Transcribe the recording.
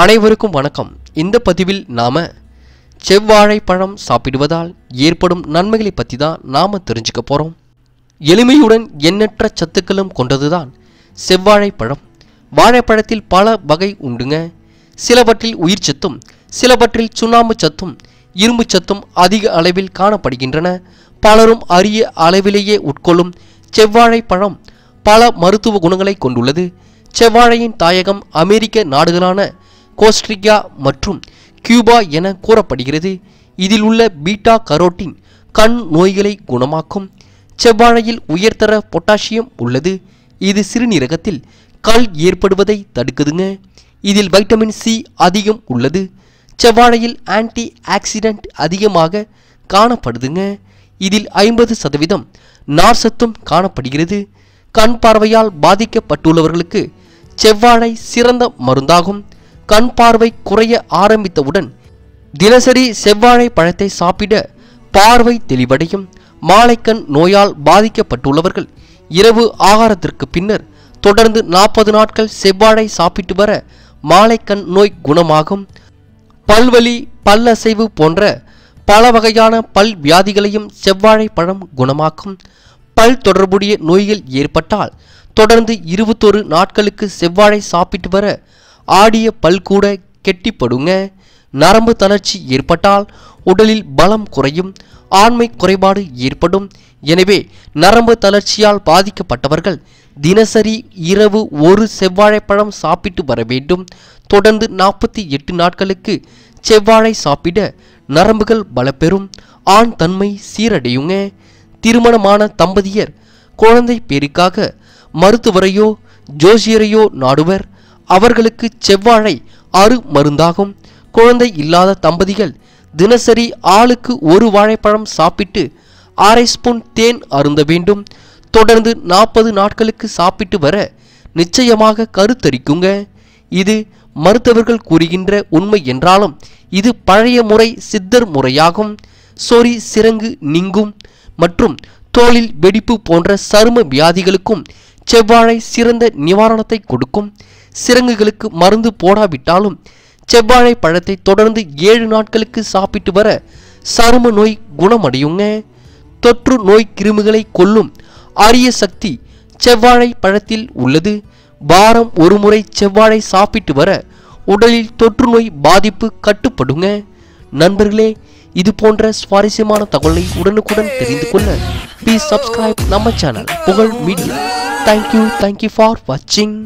அனைவருக்கும் வணக்கம் இந்த பதிவில் நாம் செவ்வாழைப்பழம் சாப்பிடுவதால் ஏற்படும் நன்மைகளை பற்றி தான் நாம் தெரிஞ்சுக்க போகிறோம் எளிமையுடன் எண்ணற்ற சத்துக்களும் கொண்டதுதான் செவ்வாழைப்பழம் வாழைப்பழத்தில் பல வகை உண்டுங்க சிலவற்றில் உயிர் சத்தும் சிலவற்றில் சுண்ணாம்பு சத்தும் இரும்பு சத்தும் அதிக அளவில் காணப்படுகின்றன பலரும் அரிய அளவிலேயே உட்கொள்ளும் செவ்வாழைப்பழம் பல மருத்துவ குணங்களை கொண்டுள்ளது செவ்வாழையின் தாயகம் அமெரிக்க நாடுகளான கோஸ்ட்ரிகா மற்றும் கியூபா என கூறப்படுகிறது இதில் உள்ள பீட்டா கரோட்டின் கண் நோய்களை குணமாக்கும் செவ்வாழையில் உயர்தர பொட்டாசியம் உள்ளது இது சிறுநீரகத்தில் கல் ஏற்படுவதை தடுக்குதுங்க இதில் வைட்டமின் சி அதிகம் உள்ளது செவ்வாழையில் ஆன்டி ஆக்சிடென்ட் அதிகமாக காணப்படுதுங்க இதில் ஐம்பது சதவீதம் நார்சத்தும் காணப்படுகிறது கண் பார்வையால் பாதிக்கப்பட்டுள்ளவர்களுக்கு செவ்வாழை சிறந்த மருந்தாகும் கண் பார்வை குறைய ஆரம்பித்தவுடன் தினசரி செவ்வாழை பழத்தை சாப்பிட பார்வை தெளிவடையும் மாலைக்கண் நோயால் பாதிக்கப்பட்டுள்ளவர்கள் இரவு ஆகாரத்திற்கு பின்னர் தொடர்ந்து நாற்பது நாட்கள் செவ்வாழை சாப்பிட்டு வர மாலைக்கண் நோய் குணமாகும் பல்வலி பல்லசைவு போன்ற பல வகையான பல் வியாதிகளையும் செவ்வாழை பழம் குணமாக்கும் பல் தொடர்புடைய நோய்கள் ஏற்பட்டால் தொடர்ந்து இருபத்தொரு நாட்களுக்கு செவ்வாழை சாப்பிட்டு வர ஆடிய பல் கூட கெட்டிப்படுங்க நரம்பு தளர்ச்சி ஏற்பட்டால் உடலில் பலம் குறையும் ஆண்மை குறைபாடு ஏற்படும் எனவே நரம்பு தளர்ச்சியால் பாதிக்கப்பட்டவர்கள் தினசரி இரவு ஒரு செவ்வாழைப்பழம் சாப்பிட்டு வர வேண்டும் தொடர்ந்து நாற்பத்தி எட்டு நாட்களுக்கு செவ்வாழை சாப்பிட நரம்புகள் பலப்பெறும் ஆண் தன்மை சீரடையுங்க திருமணமான தம்பதியர் குழந்தை பேருக்காக மருத்துவரையோ ஜோசியரையோ நாடுவர் அவர்களுக்கு செவ்வாழை அறு மருந்தாகும் குழந்தை இல்லாத தம்பதிகள் தினசரி ஆளுக்கு ஒரு வாழைப்பழம் சாப்பிட்டு அரை ஸ்பூன் தேன் அருந்த வேண்டும் தொடர்ந்து நாற்பது நாட்களுக்கு சாப்பிட்டு வர நிச்சயமாக கருத்தரிக்குங்க இது மருத்துவர்கள் கூறுகின்ற உண்மை என்றாலும் இது பழைய முறை சித்தர் முறையாகும் சொறி சிறங்கு நீங்கும் மற்றும் தோளில் வெடிப்பு போன்ற சரும வியாதிகளுக்கும் செவ்வாழை சிறந்த நிவாரணத்தை கொடுக்கும் சிறங்குகளுக்கு மருந்து போடாவிட்டாலும் செவ்வாழை பழத்தை தொடர்ந்து ஏழு நாட்களுக்கு சாப்பிட்டு வர சரும நோய் குணமடையுங்க தொற்று நோய் கிருமிகளை கொல்லும் அரிய சக்தி செவ்வாழை பழத்தில் உள்ளது வாரம் ஒரு முறை செவ்வாழை சாப்பிட்டு வர உடலில் தொற்று நோய் பாதிப்பு கட்டுப்படுங்க நண்பர்களே இது போன்ற சுவாரஸ்யமான தகவலை உடனுக்குடன் தெரிந்து கொள்ள ப்ளீஸ் சப்ஸ்கிரைப் நம்ம channel Pugazh media thank you thank you for வாட்சிங்